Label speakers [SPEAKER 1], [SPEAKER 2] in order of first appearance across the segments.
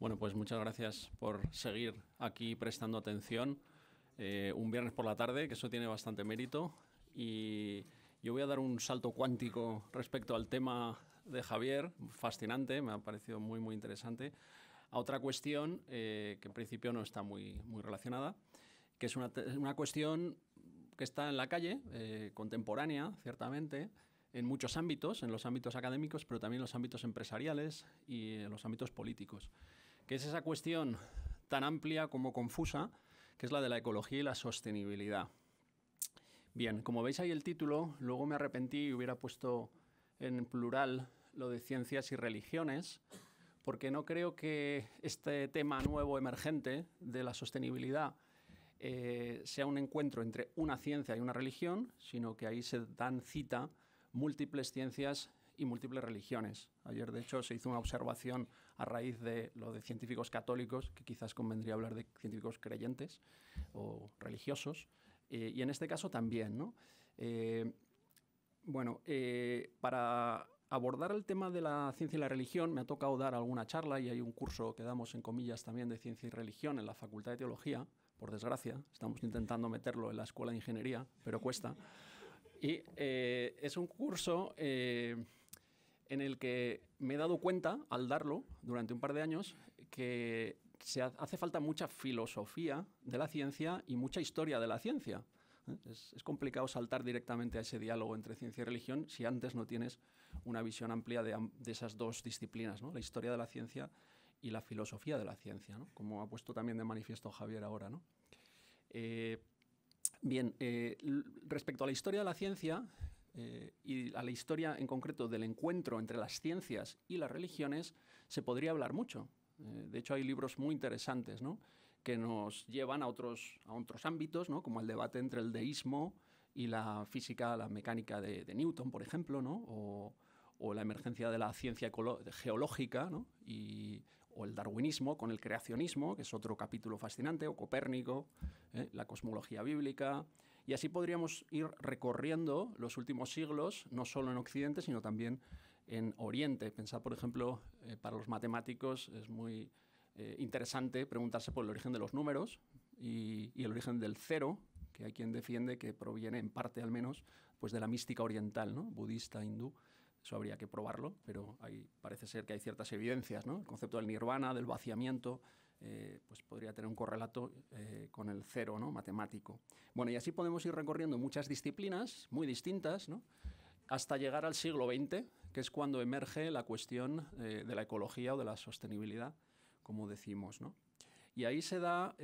[SPEAKER 1] Bueno, pues muchas gracias por seguir aquí prestando atención eh, un viernes por la tarde, que eso tiene bastante mérito. Y yo voy a dar un salto cuántico respecto al tema de Javier, fascinante, me ha parecido muy, muy interesante, a otra cuestión eh, que en principio no está muy, muy relacionada, que es una, una cuestión que está en la calle, eh, contemporánea, ciertamente, en muchos ámbitos, en los ámbitos académicos, pero también en los ámbitos empresariales y en los ámbitos políticos que es esa cuestión tan amplia como confusa, que es la de la ecología y la sostenibilidad. Bien, como veis ahí el título, luego me arrepentí y hubiera puesto en plural lo de ciencias y religiones, porque no creo que este tema nuevo emergente de la sostenibilidad eh, sea un encuentro entre una ciencia y una religión, sino que ahí se dan cita múltiples ciencias y múltiples religiones. Ayer, de hecho, se hizo una observación a raíz de lo de científicos católicos, que quizás convendría hablar de científicos creyentes o religiosos, eh, y en este caso también, ¿no? Eh, bueno, eh, para abordar el tema de la ciencia y la religión me ha tocado dar alguna charla y hay un curso que damos en comillas también de ciencia y religión en la Facultad de Teología, por desgracia, estamos intentando meterlo en la Escuela de Ingeniería, pero cuesta. Y es un curso en el que me he dado cuenta, al darlo, durante un par de años, que se hace falta mucha filosofía de la ciencia y mucha historia de la ciencia. ¿Eh? Es, complicado saltar directamente a ese diálogo entre ciencia y religión si antes no tienes una visión amplia de, esas dos disciplinas, la historia de la ciencia y la filosofía de la ciencia, como ha puesto también de manifiesto Javier ahora. ¿no? Eh, bien, eh, respecto a la historia de la ciencia, eh, y a la historia en concreto del encuentro entre las ciencias y las religiones, se podría hablar mucho. Eh, de hecho, hay libros muy interesantes ¿no? que nos llevan a otros, a otros ámbitos, ¿no? como el debate entre el deísmo y la física, la mecánica de, Newton, por ejemplo, ¿no? o, la emergencia de la ciencia geológica, ¿no? y, o el darwinismo con el creacionismo, que es otro capítulo fascinante, o Copérnico, ¿eh? la cosmología bíblica, y así podríamos ir recorriendo los últimos siglos, no solo en Occidente, sino también en Oriente. Pensar, por ejemplo, eh, para los matemáticos es muy eh, interesante preguntarse por el origen de los números y, el origen del cero, que hay quien defiende que proviene, en parte al menos, pues de la mística oriental, ¿no? budista, hindú. Eso habría que probarlo, pero parece ser que hay ciertas evidencias, ¿no? El concepto del nirvana, del vaciamiento, eh, pues podría tener un correlato eh, con el cero ¿no? matemático. Bueno, y así podemos ir recorriendo muchas disciplinas muy distintas, ¿no? hasta llegar al siglo XX, que es cuando emerge la cuestión eh, de la ecología o de la sostenibilidad, como decimos. ¿no? Y ahí se da,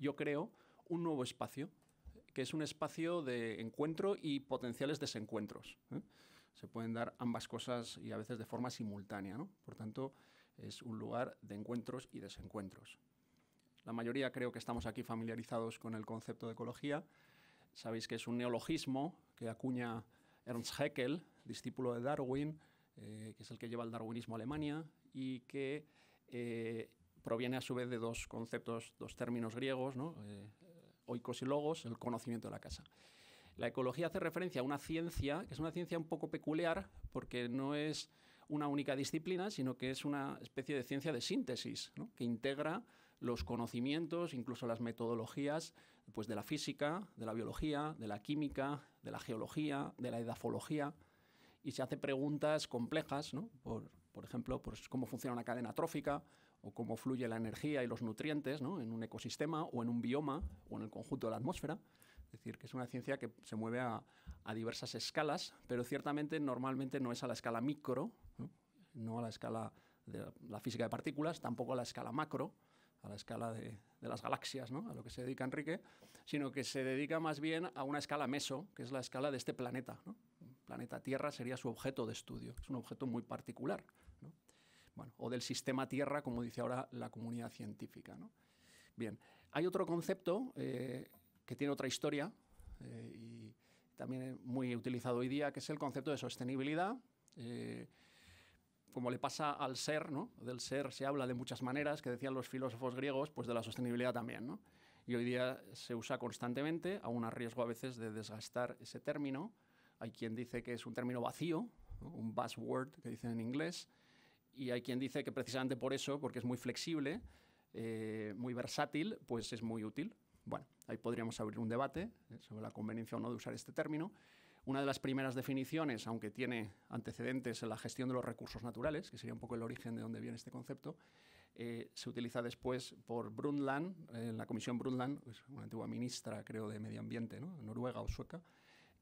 [SPEAKER 1] yo creo, un nuevo espacio, que es un espacio de encuentro y potenciales desencuentros. Se pueden dar ambas cosas y a veces de forma simultánea. Por tanto, es un lugar de encuentros y desencuentros. La mayoría creo que estamos aquí familiarizados con el concepto de ecología. Sabéis que es un neologismo que acuña Ernst Haeckel, discípulo de Darwin, eh, que es el que lleva el darwinismo a Alemania y que eh, proviene a su vez de dos conceptos, dos términos griegos, ¿no? Eh, oikos y logos, el conocimiento de la casa. La ecología hace referencia a una ciencia, que es una ciencia un poco peculiar, porque no es una única disciplina, sino que es una especie de ciencia de síntesis, que integra los conocimientos, incluso las metodologías pues, de la física, de la biología, de la química, de la geología, de la edafología, y se hace preguntas complejas, por, ejemplo, pues, cómo funciona una cadena trófica o cómo fluye la energía y los nutrientes en un ecosistema o en un bioma o en el conjunto de la atmósfera. Es decir, que es una ciencia que se mueve a diversas escalas, pero ciertamente normalmente no es a la escala micro, no a la escala de la física de partículas, tampoco a la escala macro, a la escala de, las galaxias, ¿no? a lo que se dedica Enrique, sino que se dedica más bien a una escala meso, que es la escala de este planeta. planeta Tierra sería su objeto de estudio, es un objeto muy particular, o del sistema Tierra, como dice ahora la comunidad científica. Bien, hay otro concepto eh, que tiene otra historia eh, y también muy utilizado hoy día, que es el concepto de sostenibilidad. Eh, como le pasa al ser, ¿no? Del ser se habla de muchas maneras, que decían los filósofos griegos, pues de la sostenibilidad también, Y hoy día se usa constantemente, aún a riesgo a veces de desgastar ese término. Hay quien dice que es un término vacío, un buzzword que dicen en inglés, y hay quien dice que precisamente por eso, porque es muy flexible, eh, muy versátil, pues es muy útil. Bueno, ahí podríamos abrir un debate eh, sobre la conveniencia o no de usar este término. Una de las primeras definiciones, aunque tiene antecedentes en la gestión de los recursos naturales, que sería un poco el origen de donde viene este concepto, eh, se utiliza después por Brundtland, eh, la comisión Brundtland, una antigua ministra, creo, de Medio Ambiente, noruega o sueca,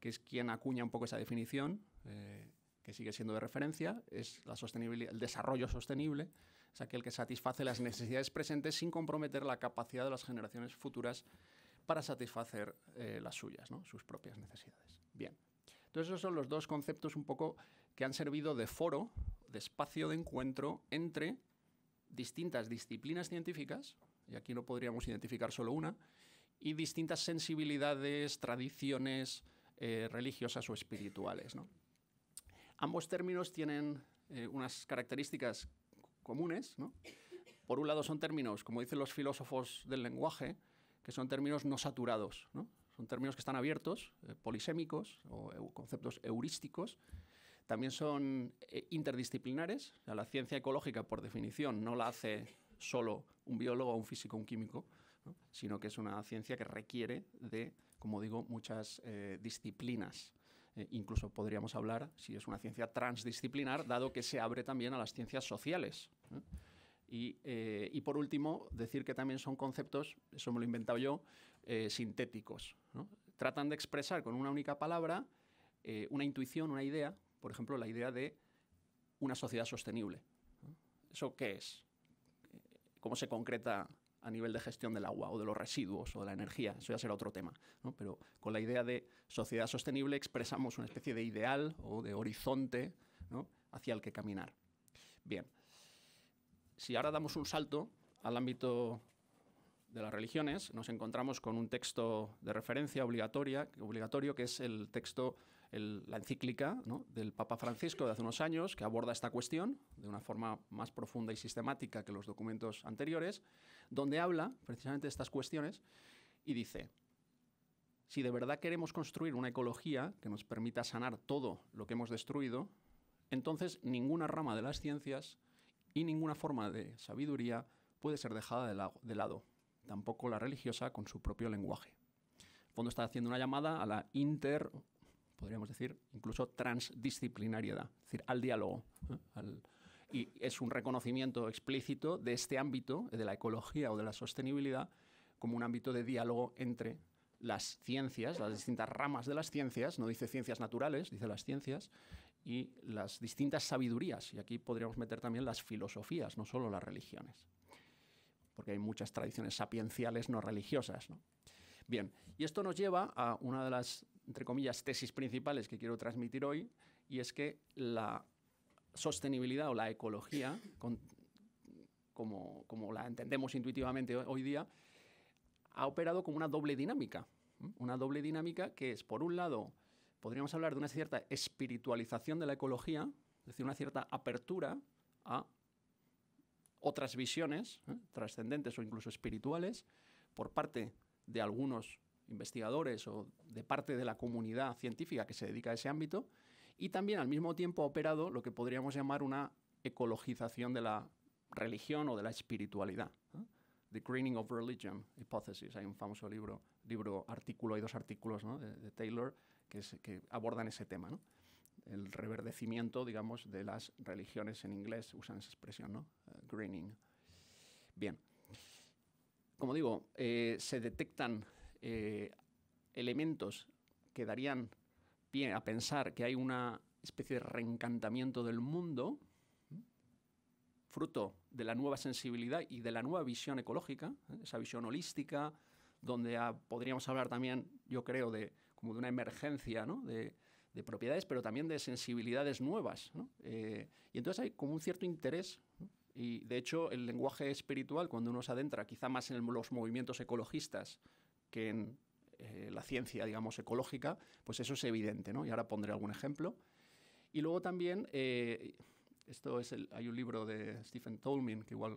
[SPEAKER 1] que es quien acuña un poco esa definición, eh, que sigue siendo de referencia, es la el desarrollo sostenible, es aquel que satisface las necesidades presentes sin comprometer la capacidad de las generaciones futuras para satisfacer las suyas, sus propias necesidades. Bien, entonces esos son los dos conceptos un poco que han servido de foro, de espacio de encuentro entre distintas disciplinas científicas, y aquí no podríamos identificar solo una, y distintas sensibilidades, tradiciones eh, religiosas o espirituales. Ambos términos tienen eh, unas características comunes. ¿no? Por un lado son términos, como dicen los filósofos del lenguaje, que son términos no saturados. ¿no? son términos que están abiertos, eh, polisémicos o conceptos heurísticos. También son eh, interdisciplinares. la ciencia ecológica, por definición, no la hace solo un biólogo, un físico, un químico, sino que es una ciencia que requiere de, como digo, muchas eh, disciplinas. incluso podríamos hablar si es una ciencia transdisciplinar, dado que se abre también a las ciencias sociales. Y, y, por último, decir que también son conceptos, eso me lo he inventado yo, eh, sintéticos. Tratan de expresar con una única palabra eh, una intuición, una idea, por ejemplo, la idea de una sociedad sostenible. ¿Eso qué es? ¿Cómo se concreta a nivel de gestión del agua o de los residuos o de la energía? Eso ya será otro tema. Pero con la idea de sociedad sostenible expresamos una especie de ideal o de horizonte hacia el que caminar. Bien, si ahora damos un salto al ámbito de las religiones, nos encontramos con un texto de referencia obligatoria, obligatorio, que es el texto, la encíclica del Papa Francisco de hace unos años, que aborda esta cuestión de una forma más profunda y sistemática que los documentos anteriores, donde habla precisamente de estas cuestiones y dice, si de verdad queremos construir una ecología que nos permita sanar todo lo que hemos destruido, entonces ninguna rama de las ciencias y ninguna forma de sabiduría puede ser dejada de lado tampoco la religiosa con su propio lenguaje. El fondo está haciendo una llamada a la inter, podríamos decir, incluso transdisciplinariedad, es decir, al diálogo. ¿eh? y es un reconocimiento explícito de este ámbito, de la ecología o de la sostenibilidad, como un ámbito de diálogo entre las ciencias, las distintas ramas de las ciencias, no dice ciencias naturales, dice las ciencias, y las distintas sabidurías. Y aquí podríamos meter también las filosofías, no solo las religiones porque hay muchas tradiciones sapienciales no religiosas. Bien, y esto nos lleva a una de las, entre comillas, tesis principales que quiero transmitir hoy, y es que la sostenibilidad o la ecología, como, como la entendemos intuitivamente hoy día, ha operado como una doble dinámica. Una doble dinámica que es, por un lado, podríamos hablar de una cierta espiritualización de la ecología, es decir, una cierta apertura a otras visiones ¿eh? trascendentes o incluso espirituales por parte de algunos investigadores o de parte de la comunidad científica que se dedica a ese ámbito y también al mismo tiempo ha operado lo que podríamos llamar una ecologización de la religión o de la espiritualidad. ¿eh? The Greening of Religion Hypothesis. Hay un famoso libro, libro artículo, hay dos artículos de, Taylor que, abordan ese tema el reverdecimiento, digamos, de las religiones en inglés, usan esa expresión, ¿no? Eh, greening. Bien. Como digo, eh, se detectan eh, elementos que darían pie a pensar que hay una especie de reencantamiento del mundo, fruto de la nueva sensibilidad y de la nueva visión ecológica, esa visión holística, donde ah, podríamos hablar también, yo creo, de como de una emergencia ¿no? de propiedades, pero también de sensibilidades nuevas. ¿no? Eh, y entonces hay como un cierto interés. Y de hecho, el lenguaje espiritual, cuando uno se adentra quizá más en los movimientos ecologistas que en eh, la ciencia, digamos, ecológica, pues eso es evidente. ¿no? Y ahora pondré algún ejemplo. Y luego también, eh, esto es el, hay un libro de Stephen Tolman, que igual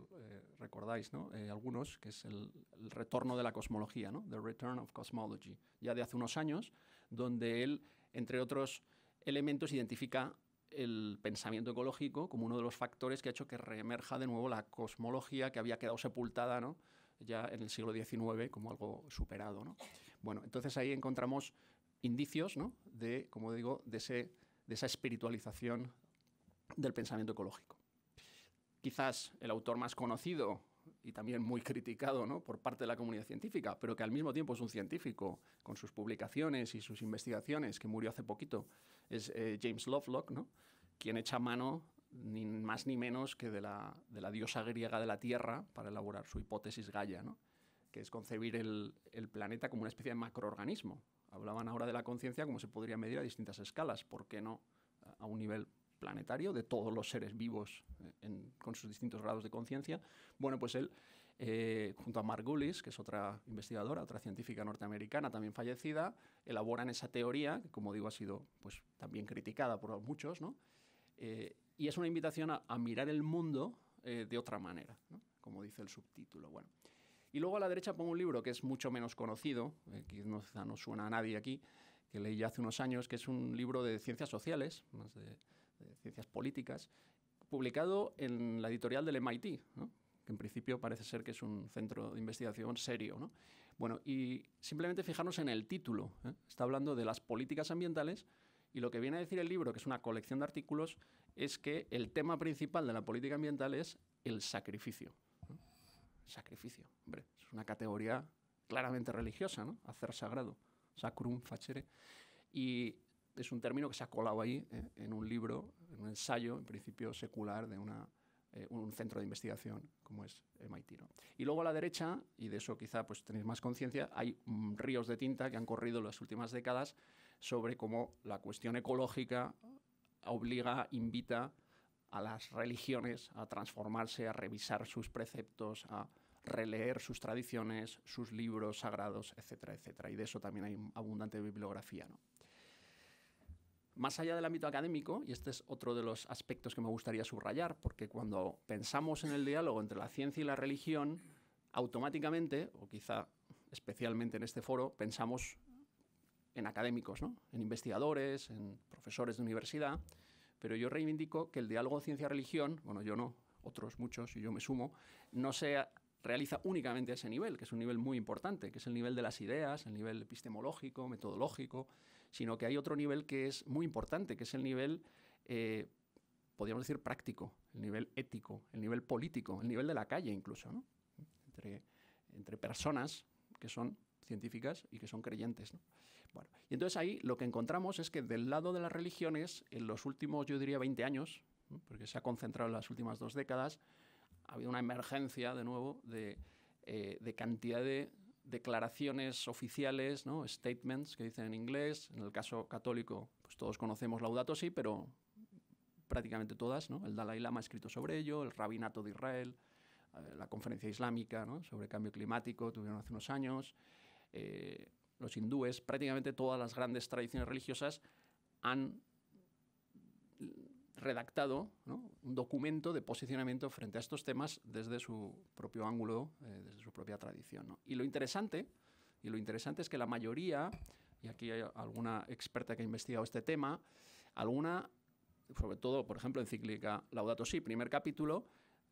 [SPEAKER 1] recordáis ¿no? algunos, que es el, el, retorno de la cosmología, ¿no? The Return of Cosmology, ya de hace unos años, donde él entre otros elementos, identifica el pensamiento ecológico como uno de los factores que ha hecho que reemerja de nuevo la cosmología que había quedado sepultada ya en el siglo XIX como algo superado. Bueno, entonces ahí encontramos indicios de, como digo, de, ese, de esa espiritualización del pensamiento ecológico. Quizás el autor más conocido y también muy criticado ¿no? por parte de la comunidad científica, pero que al mismo tiempo es un científico con sus publicaciones y sus investigaciones, que murió hace poquito, es eh, James Lovelock, ¿no? quien echa mano ni más ni menos que de la, de la diosa griega de la Tierra para elaborar su hipótesis Gaia, que es concebir el, el planeta como una especie de macroorganismo. Hablaban ahora de la conciencia como se podría medir a distintas escalas, ¿por qué no a un nivel planetario de todos los seres vivos eh, con sus distintos grados de conciencia. Bueno, pues él, eh, junto a Margulis, que es otra investigadora, otra científica norteamericana también fallecida, elaboran esa teoría, que como digo ha sido pues, también criticada por muchos, ¿no? Eh, y es una invitación a, mirar el mundo de otra manera, como dice el subtítulo. Bueno. Y luego a la derecha pongo un libro que es mucho menos conocido, que no, no suena a nadie aquí, que leí ya hace unos años, que es un libro de ciencias sociales, más de, de Ciencias Políticas, publicado en la editorial del MIT, que en principio parece ser que es un centro de investigación serio. Bueno, y simplemente fijarnos en el título. ¿eh? Está hablando de las políticas ambientales y lo que viene a decir el libro, que es una colección de artículos, es que el tema principal de la política ambiental es el sacrificio. Sacrificio, hombre, es una categoría claramente religiosa, ¿no? Hacer sagrado, sacrum facere. Y es un término que se ha colado ahí ¿eh? en un libro, en un ensayo, en principio secular, de eh, un centro de investigación como es MIT. Y luego a la derecha, y de eso quizá pues, tenéis más conciencia, hay mm, ríos de tinta que han corrido en las últimas décadas sobre cómo la cuestión ecológica obliga, invita a las religiones a transformarse, a revisar sus preceptos, a releer sus tradiciones, sus libros sagrados, etcétera, etcétera. Y de eso también hay abundante bibliografía. ¿no? Más allá del ámbito académico, y este es otro de los aspectos que me gustaría subrayar, porque cuando pensamos en el diálogo entre la ciencia y la religión, automáticamente, o quizá especialmente en este foro, pensamos en académicos, ¿no? en investigadores, en profesores de universidad, pero yo reivindico que el diálogo ciencia-religión, bueno, yo no, otros muchos, y yo me sumo, no se realiza únicamente a ese nivel, que es un nivel muy importante, que es el nivel de las ideas, el nivel epistemológico, metodológico, sino que hay otro nivel que es muy importante, que es el nivel, eh, podríamos decir, práctico, el nivel ético, el nivel político, el nivel de la calle incluso, entre, personas que son científicas y que son creyentes. Bueno, y entonces ahí lo que encontramos es que del lado de las religiones, en los últimos, yo diría, 20 años, porque se ha concentrado en las últimas dos décadas, ha habido una emergencia de nuevo de, eh, de cantidad de declaraciones oficiales, ¿no? statements que dicen en inglés. En el caso católico, pues todos conocemos Laudato Si, pero prácticamente todas. El Dalai Lama ha escrito sobre ello, el Rabinato de Israel, eh, la Conferencia Islámica sobre cambio climático tuvieron hace unos años. Eh, los hindúes, prácticamente todas las grandes tradiciones religiosas han redactado un documento de posicionamiento frente a estos temas desde su propio ángulo, eh, desde su propia tradición. Y lo interesante, y lo interesante es que la mayoría, y aquí hay alguna experta que ha investigado este tema, alguna, sobre todo, por ejemplo, encíclica Laudato Si, primer capítulo,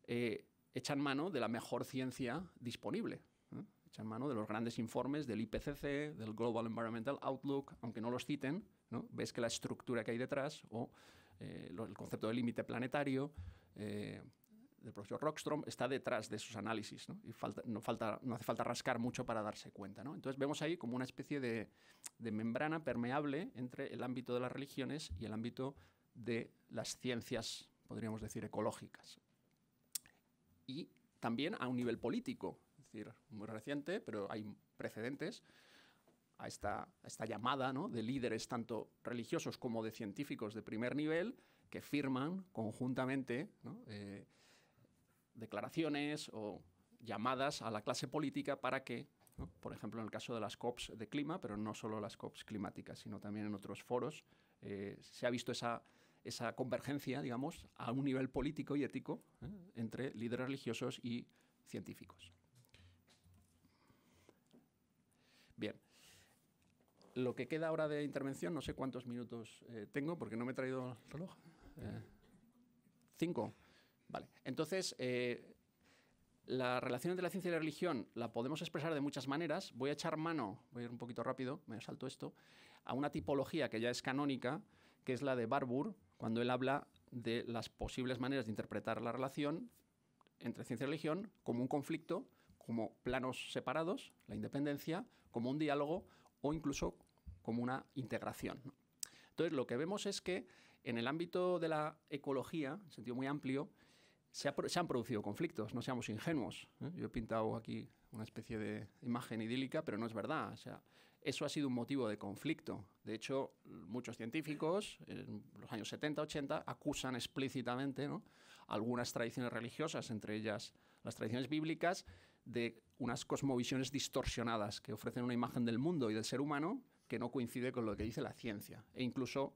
[SPEAKER 1] eh, echan mano de la mejor ciencia disponible. ¿eh? Echan mano de los grandes informes del IPCC, del Global Environmental Outlook, aunque no los citen, ¿no? ves que la estructura que hay detrás o eh, el concepto de límite planetario eh, del profesor Rockstrom está detrás de sus análisis, ¿no? Y no, falta, no hace falta rascar mucho para darse cuenta, ¿no? Entonces vemos ahí como una especie de, de membrana permeable entre el ámbito de las religiones y el ámbito de las ciencias, podríamos decir, ecológicas. Y también a un nivel político, es decir, muy reciente, pero hay precedentes a esta, llamada de líderes tanto religiosos como de científicos de primer nivel que firman conjuntamente eh, declaraciones o llamadas a la clase política para que, por ejemplo, en el caso de las COPs de clima, pero no solo las COPs climáticas, sino también en otros foros, eh, se ha visto esa, convergencia, digamos, a un nivel político y ético ¿eh? entre líderes religiosos y científicos. Bien, lo que queda ahora de intervención, no sé cuántos minutos eh, tengo porque no me he traído el reloj. Eh, cinco. Vale. Entonces, eh, la relación entre la ciencia y la religión la podemos expresar de muchas maneras. Voy a echar mano, voy a ir un poquito rápido, me salto esto, a una tipología que ya es canónica, que es la de Barbour, cuando él habla de las posibles maneras de interpretar la relación entre ciencia y religión como un conflicto, como planos separados, la independencia, como un diálogo o incluso como una integración. Entonces, lo que vemos es que en el ámbito de la ecología, en sentido muy amplio, se, han producido conflictos, no seamos ingenuos. ¿eh? Yo he pintado aquí una especie de imagen idílica, pero no es verdad. eso ha sido un motivo de conflicto. De hecho, muchos científicos en los años 70, 80 acusan explícitamente algunas tradiciones religiosas, entre ellas las tradiciones bíblicas, de unas cosmovisiones distorsionadas que ofrecen una imagen del mundo y del ser humano que no coincide con lo que dice la ciencia e incluso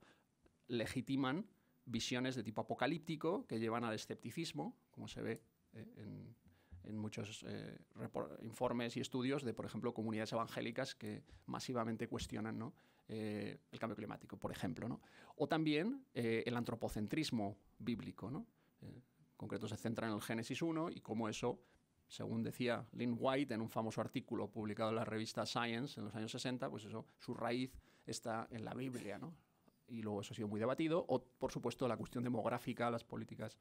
[SPEAKER 1] legitiman visiones de tipo apocalíptico que llevan al escepticismo, como se ve eh, en, muchos eh, informes y estudios de, por ejemplo, comunidades evangélicas que masivamente cuestionan eh, el cambio climático, por ejemplo. O también el antropocentrismo bíblico. en concreto, se centra en el Génesis 1 y cómo eso según decía Lynn White en un famoso artículo publicado en la revista Science en los años 60, pues eso, su raíz está en la Biblia, ¿no? Y luego eso ha sido muy debatido. O, por supuesto, la cuestión demográfica, las políticas.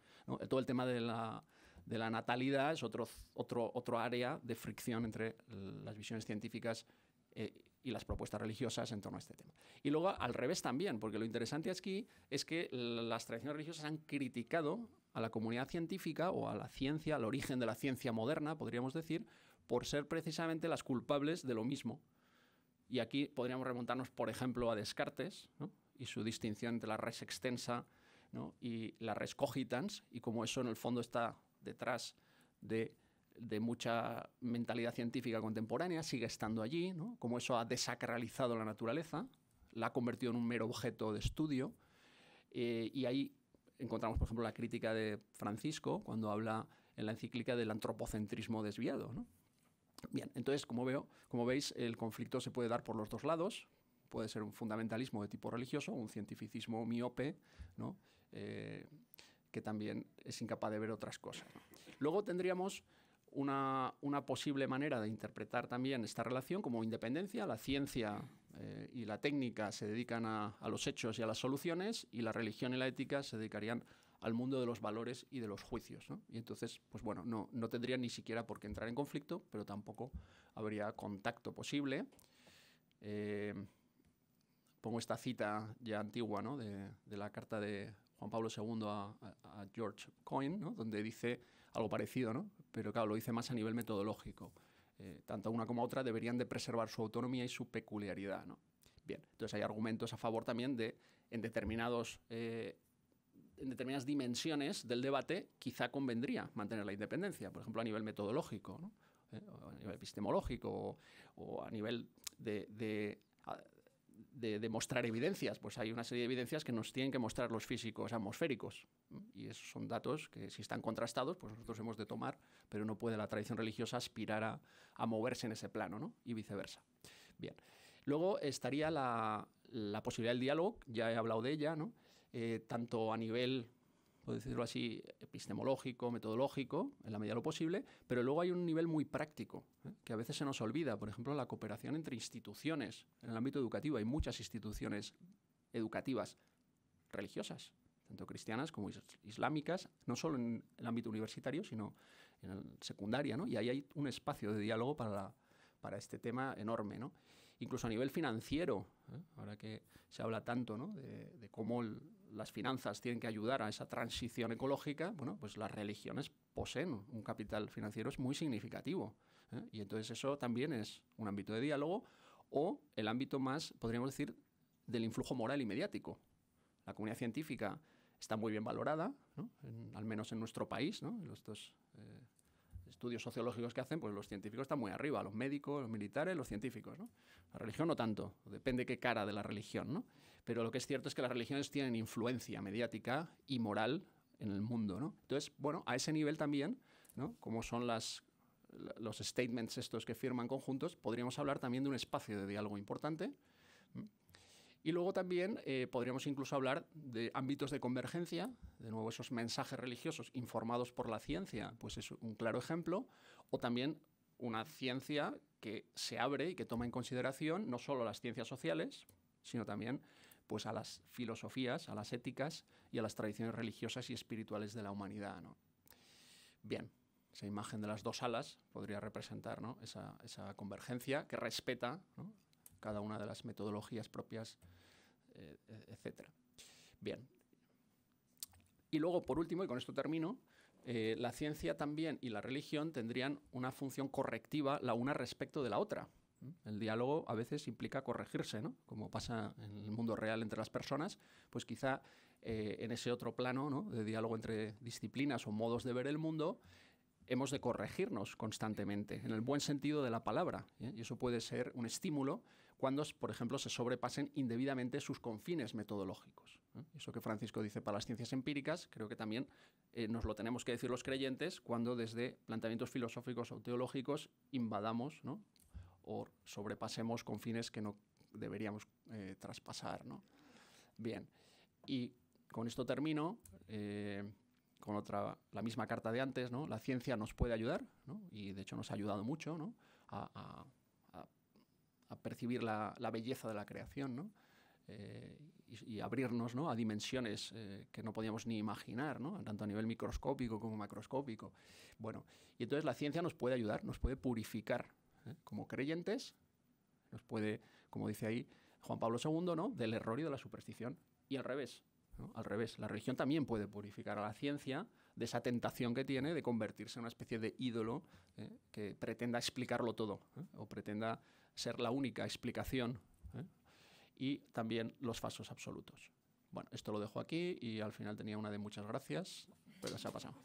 [SPEAKER 1] Todo el tema de la, natalidad es otro, otro, otro área de fricción entre las visiones científicas eh, y las propuestas religiosas en torno a este tema. Y luego al revés también, porque lo interesante aquí es que las tradiciones religiosas han criticado a la comunidad científica o a la ciencia, al origen de la ciencia moderna, podríamos decir, por ser precisamente las culpables de lo mismo. Y aquí podríamos remontarnos, por ejemplo, a Descartes y su distinción entre la res extensa y la res cogitans, y cómo eso en el fondo está detrás de, mucha mentalidad científica contemporánea, sigue estando allí, como eso ha desacralizado la naturaleza, la ha convertido en un mero objeto de estudio, eh, y hay encontramos, por ejemplo, la crítica de Francisco cuando habla en la encíclica del antropocentrismo desviado. Bien, entonces, como, veo, como veis, el conflicto se puede dar por los dos lados. Puede ser un fundamentalismo de tipo religioso, un cientificismo miope, eh, que también es incapaz de ver otras cosas. Luego tendríamos una, una posible manera de interpretar también esta relación como independencia. La ciencia eh, y la técnica se dedican a, a, los hechos y a las soluciones y la religión y la ética se dedicarían al mundo de los valores y de los juicios. ¿no? Y entonces, pues bueno, no, no tendrían ni siquiera por qué entrar en conflicto, pero tampoco habría contacto posible. Eh, pongo esta cita ya antigua ¿no? de, de, la carta de Juan Pablo II a, George Coyne, ¿no? donde dice algo parecido, ¿no? pero claro, lo dice más a nivel metodológico. Eh, tanto una como otra deberían de preservar su autonomía y su peculiaridad. Bien, entonces hay argumentos a favor también de, en, determinados, eh, en determinadas dimensiones del debate, quizá convendría mantener la independencia, por ejemplo, a nivel metodológico, eh, a nivel epistemológico, o, a nivel de de, mostrar evidencias. Pues hay una serie de evidencias que nos tienen que mostrar los físicos atmosféricos. Y esos son datos que si están contrastados, pues nosotros hemos de tomar, pero no puede la tradición religiosa aspirar a, moverse en ese plano, ¿no? Y viceversa. Bien. Luego estaría la, posibilidad del diálogo, ya he hablado de ella, ¿no? Eh, tanto a nivel por decirlo así, epistemológico, metodológico, en la medida de lo posible, pero luego hay un nivel muy práctico, ¿eh? que a veces se nos olvida. Por ejemplo, la cooperación entre instituciones en el ámbito educativo. Hay muchas instituciones educativas religiosas, tanto cristianas como islámicas, no solo en el ámbito universitario, sino en el secundaria, ¿no? Y ahí hay un espacio de diálogo para, para este tema enorme, ¿no? Incluso a nivel financiero, ¿eh? ahora que se habla tanto ¿no? de, de cómo el, las finanzas tienen que ayudar a esa transición ecológica, bueno, pues las religiones poseen un capital financiero muy significativo. ¿eh? Y entonces eso también es un ámbito de diálogo o el ámbito más, podríamos decir, del influjo moral y mediático. La comunidad científica está muy bien valorada, al menos en nuestro país, en eh, estudios sociológicos que hacen, pues los científicos están muy arriba, los médicos, los militares, los científicos. La religión no tanto, depende qué cara de la religión. ¿no? Pero lo que es cierto es que las religiones tienen influencia mediática y moral en el mundo. Entonces, bueno, a ese nivel también, como son las, los statements estos que firman conjuntos, podríamos hablar también de un espacio de diálogo importante. Y luego también eh, podríamos incluso hablar de ámbitos de convergencia de nuevo esos mensajes religiosos informados por la ciencia, pues es un claro ejemplo, o también una ciencia que se abre y que toma en consideración no solo las ciencias sociales, sino también pues a las filosofías, a las éticas y a las tradiciones religiosas y espirituales de la humanidad. Bien, esa imagen de las dos alas podría representar esa, convergencia que respeta cada una de las metodologías propias, eh, e, etc. Bien, y luego, por último, y con esto termino, eh, la ciencia también y la religión tendrían una función correctiva la una respecto de la otra. ¿Mm? El diálogo a veces implica corregirse, ¿no? Como pasa en el mundo real entre las personas, pues quizá eh, en ese otro plano ¿no? de diálogo entre disciplinas o modos de ver el mundo, hemos de corregirnos constantemente, en el buen sentido de la palabra. ¿eh? Y eso puede ser un estímulo cuando, por ejemplo, se sobrepasen indebidamente sus confines metodológicos. ¿eh? Eso que Francisco dice para las ciencias empíricas, creo que también eh, nos lo tenemos que decir los creyentes cuando desde planteamientos filosóficos o teológicos invadamos ¿no? o sobrepasemos confines que no deberíamos eh, traspasar. ¿no? Bien, y con esto termino con otra, la misma carta de antes, ¿no? La ciencia nos puede ayudar, ¿no? Y de hecho nos ha ayudado mucho, a, percibir la, belleza de la creación, eh, y, abrirnos a dimensiones eh, que no podíamos ni imaginar, tanto a nivel microscópico como macroscópico. Bueno, y entonces la ciencia nos puede ayudar, nos puede purificar ¿eh? como creyentes, nos puede, como dice ahí Juan Pablo II, ¿no? del error y de la superstición. Y al revés, al revés, la religión también puede purificar a la ciencia de esa tentación que tiene de convertirse en una especie de ídolo que pretenda explicarlo todo o pretenda ser la única explicación ¿eh? y también los falsos absolutos. Bueno, esto lo dejo aquí y al final tenía una de muchas gracias, pero se ha pasado.